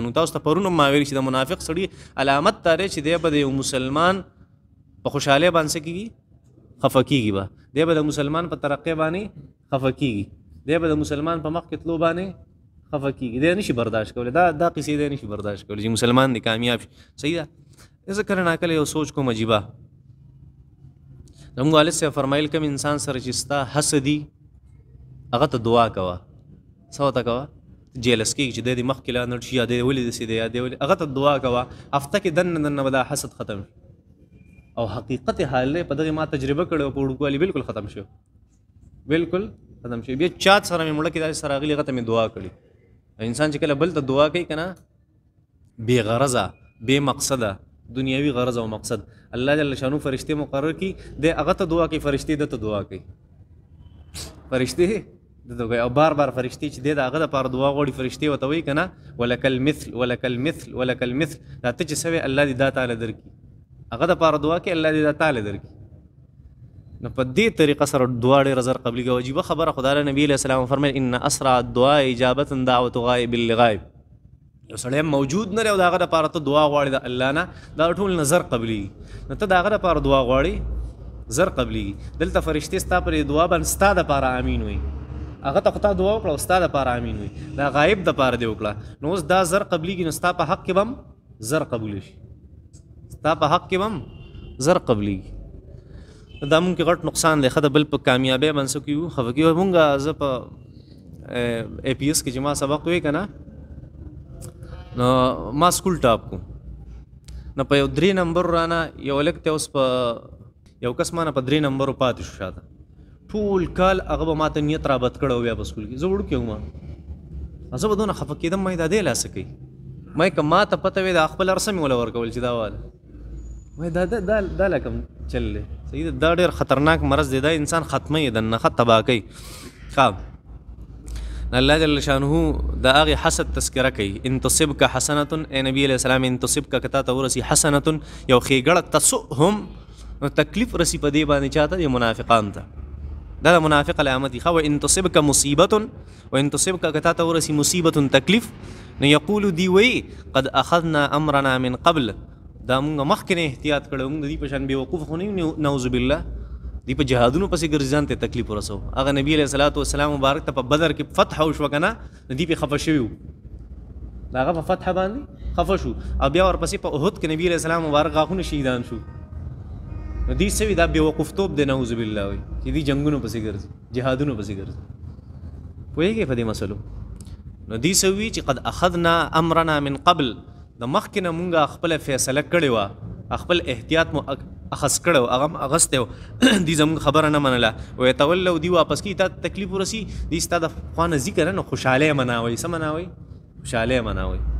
کنو تاسو ته پرونو ما ویل چې د منافق سړی علامت تاره چې دی به یو مسلمان په خوشاله باندې کیږي خفه کیږي به دی به د مسلمان په ترقه باندې خفه کیږي دی به د مسلمان په مخ کې تلو باندې خفه کیږي دی نشي برداشت کولای دا دا قصې دی نشي برداشت کولای چې مسلمان دی کامیاب شي صحیح ده ذکر نه کله یو سوچ کوم عجیبه زموږ والد صاحب فرمایل کوم انسان سره چې ستا حسدي هغه ته دعا کوه څه وته کوه جیلس کې چې د مخ کې لا نړ شي یا د ولې د سي یا د ولې هغه ته دعا کوه هفته کې دن دن ودا حسد ختم او حقیقت حال په دغه ما تجربه کړو په وړوکوالي بالکل ختم شو بالکل ختم شو بیا چا سره مې مړه کې دا سره غلی غته مې دعا کړې انسان چې کله بل ته دعا کوي کنه بے غرضه بے مقصده دنیوي غرض او مقصد الله جل شانو فرشته مقرر کی د هغه ته دعا کوي فرشته د ته دعا کوي فرشته دغه او بار بار فرشتي چې د هغه د پاره دعا غوړي فرشتي وته وی کنه ولکل مثل ولکل مثل ولکل مثل دا ته چې سوي الله دې دا تعالی درکې هغه د پاره دعا کې الله دې دا تعالی درکې نو په دې طریقه سره دعا ډېر زر قبلي کې واجب خبره خدای نبی له سلام فرمایل ان اسرع الدعاء اجابه دعوه غائب للغائب یو سړی موجود نه لري او داغه لپاره ته دعا غواړي د الله نه دا ټول نظر قبلي نو ته داغه لپاره دعا غواړي زر قبلي دلته فرشتي ستا پر دعا باندې ستا د لپاره امين وي هغه ته خو تا دعا وکړه او ستا دپاره امین وي دا غایب دپاره دې وکړه نو اوس دا زر قبلیږي نو ستا په حق کې به هم زر قبول شي ستا په حق کې به هم زر قبلیږي دا مونږ کې غټ نقصان دی خدای بل په کامیابی باندې سو کیو خفګي مونږه ز په ای پی ایس کې جما سبق وی کنه نو ما سکول ټاپ کو نو په یو درې نمبر رانه یو لکته اوس په یو کس مانه په درې نمبر پاتې شو شاته ټول کال هغه به ماته نیت رابط کړه بیا په سکول کې زه وړوکی وم زه به دونه خفه کېدم ما یې دا دی لاسه کوي ما یې که ما ته پته وې دا خپل عرصه مې وله ورکول چې دا واله ما دا دا دا, دا لکم چل دی صحیح دا ډېر خطرناک مرض دی دا انسان ختمه د نخه تباه کوي خام الله جل شانه دا هغه حسد تذکره کوي انتصب کا حسنه اے نبی علیہ السلام انتصب کا کتا تورسی حسنه یو خېګړه تسهم تکلیف رسی په دی باندې چاته دی منافقان ته دا د منافق علامت دی خو ان تصبک مصیبه و ان تصبک کتا ته ورسی مصیبه تکلیف نو یقول دی وی قد اخذنا امرنا من قبل دا موږ مخکنه احتیاط کړو موږ دی پشان شان وقوف خو نه نعوذ بالله دی په جهادونو پسې ګرځان ته تکلیف ورسو هغه نبی علیہ الصلوۃ والسلام مبارک ته په بدر کې فتح او شو کنه دی په خفه شویو دا هغه په فتح باندې خفه شو او بیا ورپسې په احد کې نبی علیہ السلام مبارک غاخونه شهیدان شو نو دې سوي دا بیوقفتوب دی نعوذ بالله وي چې دې جنگونو پسې ګرځي جهادونو پسې ګرځي پوهېږئ په دې مسلو نو دې سوي چې قد اخذنا امرنا من قبل د مخکې نه مونږه خپل فیصله کړې وه خپل احتیاط مو اخذ کړو هغه اغسته و دې زموږ خبره نه منله وې تولو دی واپس کی تا تکلیف ورسی دې ستا د خوانه ذکر نه خوشاله مناوي سم مناوي خوشاله مناوي